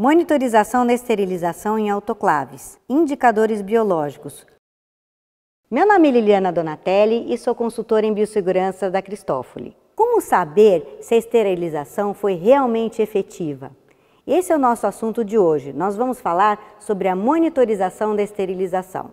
monitorização da esterilização em autoclaves, indicadores biológicos. Meu nome é Liliana Donatelli e sou consultora em biossegurança da Cristófoli. Como saber se a esterilização foi realmente efetiva? Esse é o nosso assunto de hoje. Nós vamos falar sobre a monitorização da esterilização.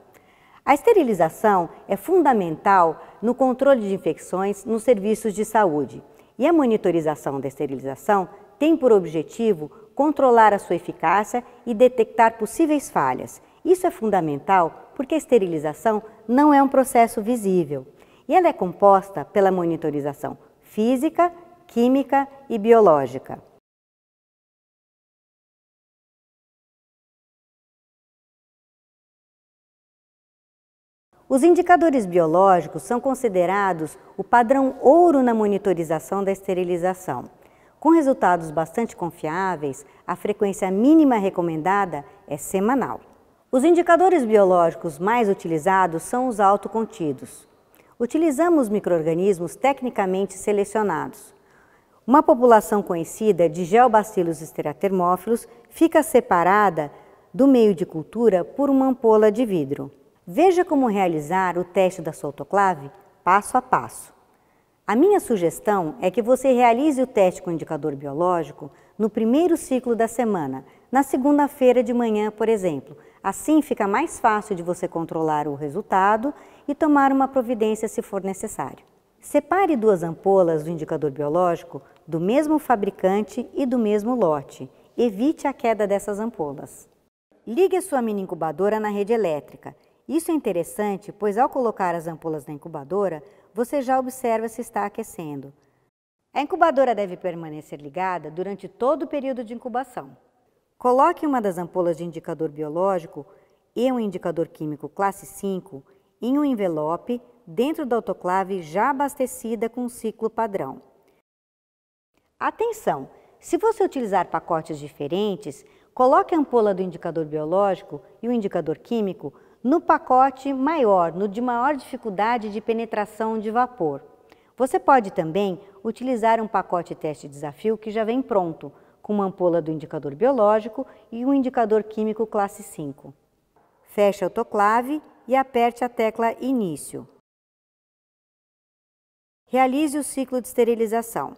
A esterilização é fundamental no controle de infecções nos serviços de saúde. E a monitorização da esterilização tem por objetivo controlar a sua eficácia e detectar possíveis falhas. Isso é fundamental porque a esterilização não é um processo visível e ela é composta pela monitorização física, química e biológica. Os indicadores biológicos são considerados o padrão ouro na monitorização da esterilização. Com resultados bastante confiáveis, a frequência mínima recomendada é semanal. Os indicadores biológicos mais utilizados são os autocontidos. Utilizamos microrganismos tecnicamente selecionados. Uma população conhecida de Geobacilos esteratermófilos fica separada do meio de cultura por uma ampola de vidro. Veja como realizar o teste da soltoclave passo a passo. A minha sugestão é que você realize o teste com o indicador biológico no primeiro ciclo da semana, na segunda-feira de manhã, por exemplo. Assim fica mais fácil de você controlar o resultado e tomar uma providência se for necessário. Separe duas ampolas do indicador biológico do mesmo fabricante e do mesmo lote. Evite a queda dessas ampolas. Ligue a sua mini incubadora na rede elétrica isso é interessante, pois ao colocar as ampolas na incubadora, você já observa se está aquecendo. A incubadora deve permanecer ligada durante todo o período de incubação. Coloque uma das ampolas de indicador biológico e um indicador químico classe 5 em um envelope dentro da autoclave já abastecida com um ciclo padrão. Atenção! Se você utilizar pacotes diferentes, coloque a ampola do indicador biológico e o indicador químico no pacote maior, no de maior dificuldade de penetração de vapor. Você pode também utilizar um pacote teste desafio que já vem pronto, com uma ampola do indicador biológico e um indicador químico classe 5. Feche a autoclave e aperte a tecla Início. Realize o ciclo de esterilização.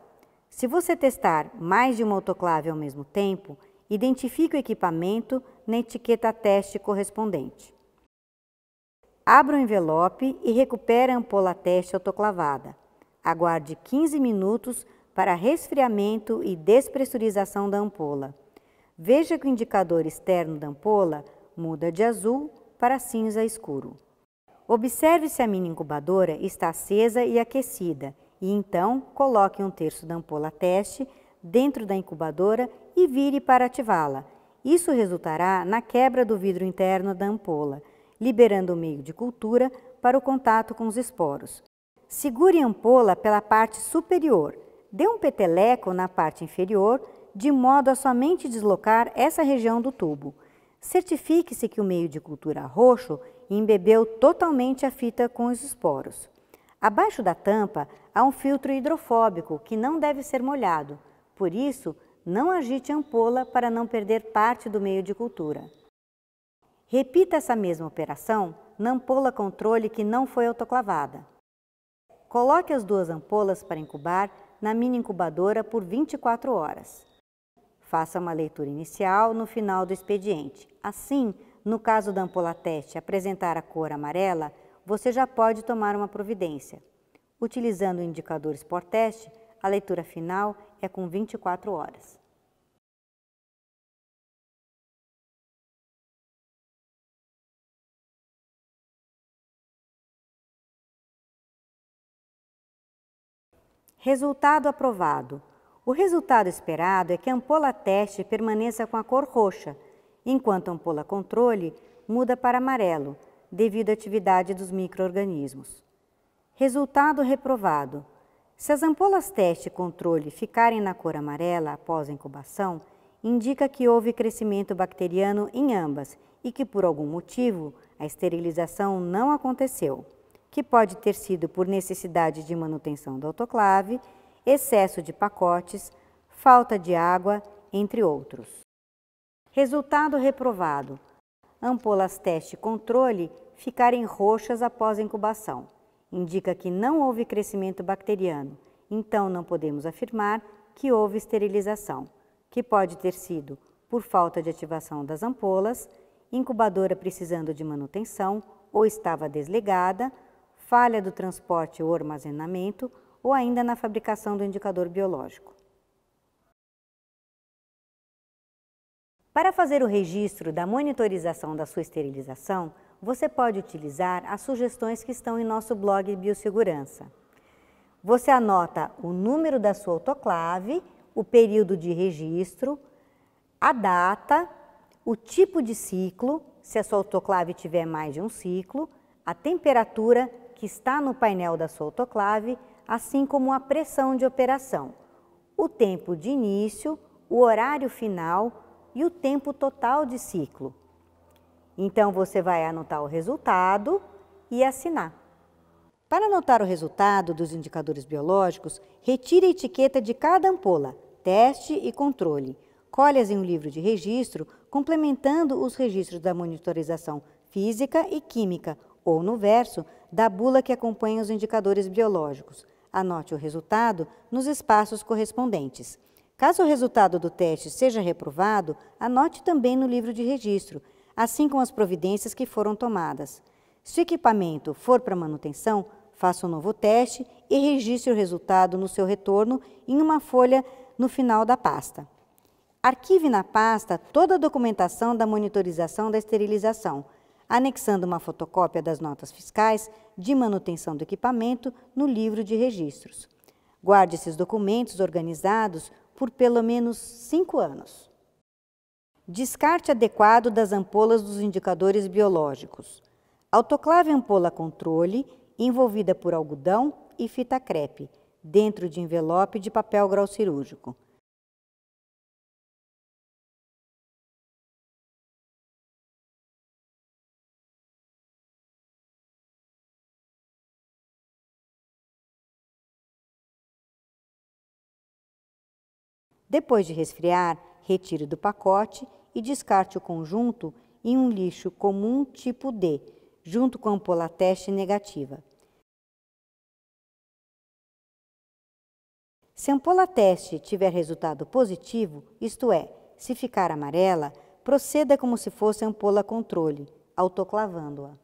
Se você testar mais de uma autoclave ao mesmo tempo, identifique o equipamento na etiqueta teste correspondente. Abra o envelope e recupere a ampola teste autoclavada. Aguarde 15 minutos para resfriamento e despressurização da ampola. Veja que o indicador externo da ampola muda de azul para cinza escuro. Observe se a mini incubadora está acesa e aquecida e então coloque um terço da ampola teste dentro da incubadora e vire para ativá-la. Isso resultará na quebra do vidro interno da ampola, liberando o meio de cultura para o contato com os esporos. Segure a ampola pela parte superior. Dê um peteleco na parte inferior, de modo a somente deslocar essa região do tubo. Certifique-se que o meio de cultura roxo embebeu totalmente a fita com os esporos. Abaixo da tampa há um filtro hidrofóbico que não deve ser molhado, por isso, não agite a ampola para não perder parte do meio de cultura. Repita essa mesma operação na ampola controle que não foi autoclavada. Coloque as duas ampolas para incubar na mini incubadora por 24 horas. Faça uma leitura inicial no final do expediente. Assim, no caso da ampola teste apresentar a cor amarela, você já pode tomar uma providência. Utilizando o indicador Sport a leitura final é com 24 horas. Resultado aprovado. O resultado esperado é que a ampola teste permaneça com a cor roxa, enquanto a ampola controle muda para amarelo, devido à atividade dos micro-organismos. Resultado reprovado. Se as ampolas teste e controle ficarem na cor amarela após a incubação, indica que houve crescimento bacteriano em ambas e que, por algum motivo, a esterilização não aconteceu que pode ter sido por necessidade de manutenção do autoclave, excesso de pacotes, falta de água, entre outros. Resultado reprovado: ampolas teste controle ficarem roxas após incubação. Indica que não houve crescimento bacteriano, então não podemos afirmar que houve esterilização, que pode ter sido por falta de ativação das ampolas, incubadora precisando de manutenção ou estava desligada falha do transporte ou armazenamento ou ainda na fabricação do indicador biológico. Para fazer o registro da monitorização da sua esterilização, você pode utilizar as sugestões que estão em nosso blog Biossegurança. Você anota o número da sua autoclave, o período de registro, a data, o tipo de ciclo, se a sua autoclave tiver mais de um ciclo, a temperatura que está no painel da soltoclave, assim como a pressão de operação, o tempo de início, o horário final e o tempo total de ciclo. Então você vai anotar o resultado e assinar. Para anotar o resultado dos indicadores biológicos, retire a etiqueta de cada ampola, teste e controle. Colhe-as em um livro de registro, complementando os registros da monitorização física e química, ou no verso, da bula que acompanha os indicadores biológicos. Anote o resultado nos espaços correspondentes. Caso o resultado do teste seja reprovado, anote também no livro de registro, assim como as providências que foram tomadas. Se o equipamento for para manutenção, faça um novo teste e registre o resultado no seu retorno em uma folha no final da pasta. Arquive na pasta toda a documentação da monitorização da esterilização anexando uma fotocópia das notas fiscais de manutenção do equipamento no livro de registros. Guarde esses documentos organizados por pelo menos cinco anos. Descarte adequado das ampolas dos indicadores biológicos. Autoclave ampola controle, envolvida por algodão e fita crepe, dentro de envelope de papel grau cirúrgico. Depois de resfriar, retire do pacote e descarte o conjunto em um lixo comum tipo D, junto com a ampola teste negativa. Se a ampola teste tiver resultado positivo, isto é, se ficar amarela, proceda como se fosse ampola controle, autoclavando-a.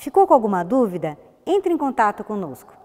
Ficou com alguma dúvida? Entre em contato conosco.